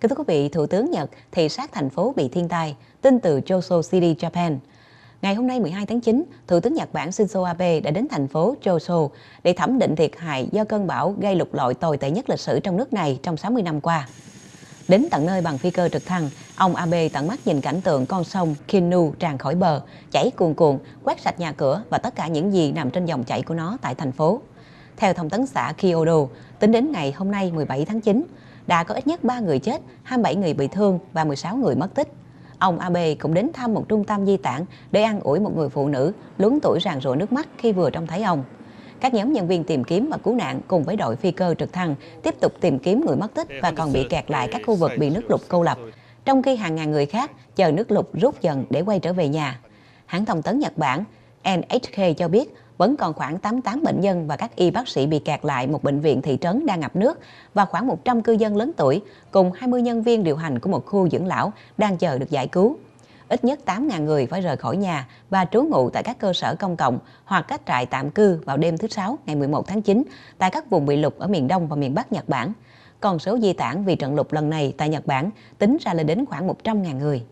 Kính thưa quý vị, Thủ tướng Nhật thị sát thành phố bị thiên tai, tin từ Choso City, Japan. Ngày hôm nay 12 tháng 9, Thủ tướng Nhật Bản Shinzo Abe đã đến thành phố Choso để thẩm định thiệt hại do cơn bão gây lục lội tồi tệ nhất lịch sử trong nước này trong 60 năm qua. Đến tận nơi bằng phi cơ trực thăng, ông Abe tận mắt nhìn cảnh tượng con sông Kinu tràn khỏi bờ, chảy cuồn cuộn, quét sạch nhà cửa và tất cả những gì nằm trên dòng chảy của nó tại thành phố. Theo thông tấn xã Kyodo, tính đến ngày hôm nay 17 tháng 9, đã có ít nhất 3 người chết, 27 người bị thương và 16 người mất tích. Ông Abe cũng đến thăm một trung tâm di tản để an ủi một người phụ nữ lúng tuổi ràn rụa nước mắt khi vừa trông thấy ông. Các nhóm nhân viên tìm kiếm và cứu nạn cùng với đội phi cơ trực thăng tiếp tục tìm kiếm người mất tích và còn bị kẹt lại các khu vực bị nước lụt cô lập, trong khi hàng ngàn người khác chờ nước lụt rút dần để quay trở về nhà. Hãng thông tấn Nhật Bản NHK cho biết vẫn còn khoảng 88 bệnh nhân và các y bác sĩ bị kẹt lại một bệnh viện thị trấn đang ngập nước và khoảng 100 cư dân lớn tuổi cùng 20 nhân viên điều hành của một khu dưỡng lão đang chờ được giải cứu. Ít nhất 8.000 người phải rời khỏi nhà và trú ngụ tại các cơ sở công cộng hoặc các trại tạm cư vào đêm thứ Sáu ngày 11 tháng 9 tại các vùng bị lụt ở miền Đông và miền Bắc Nhật Bản. Còn số di tản vì trận lụt lần này tại Nhật Bản tính ra lên đến khoảng 100.000 người.